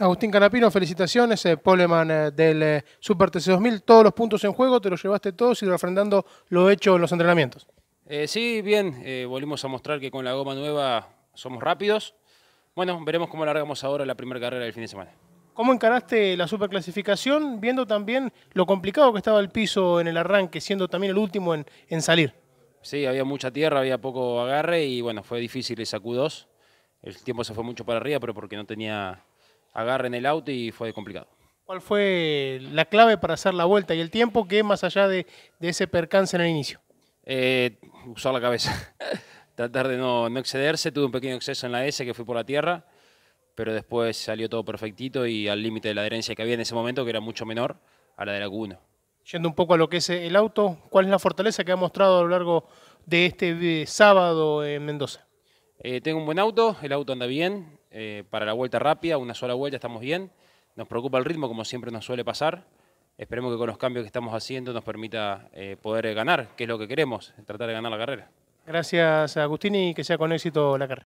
Agustín Canapino, felicitaciones. Eh, Poleman eh, del eh, Super TC2000, todos los puntos en juego, te los llevaste todos y refrendando lo hecho en los entrenamientos. sí, bien, volvimos a mostrar que con la goma nueva somos rápidos. Bueno, veremos cómo largamos ahora la primera carrera del fin de semana. ¿Cómo encaraste la superclasificación, viendo también lo complicado que estaba el piso en el arranque, siendo también el último en, salir? Sí, había mucha tierra, había poco agarre y bueno, fue difícil el Q2. El tiempo se fue mucho para arriba, pero porque no tenía agarren el auto y fue complicado. ¿Cuál fue la clave para hacer la vuelta y el tiempo que más allá de, ese percance en el inicio? Eh, usar la cabeza, tratar de no, no, excederse. Tuve un pequeño exceso en la S que fui por la tierra, pero después salió todo perfectito y al límite de la adherencia que había en ese momento, que era mucho menor a la de la q Yendo un poco a lo que es el auto, ¿cuál es la fortaleza que ha mostrado a lo largo de este sábado en Mendoza? Eh, tengo un buen auto, el auto anda bien, eh, para la vuelta rápida, una sola vuelta estamos bien. Nos preocupa el ritmo, como siempre nos suele pasar. Esperemos que con los cambios que estamos haciendo nos permita eh, poder ganar, que es lo que queremos, tratar de ganar la carrera. Gracias Agustín y que sea con éxito la carrera.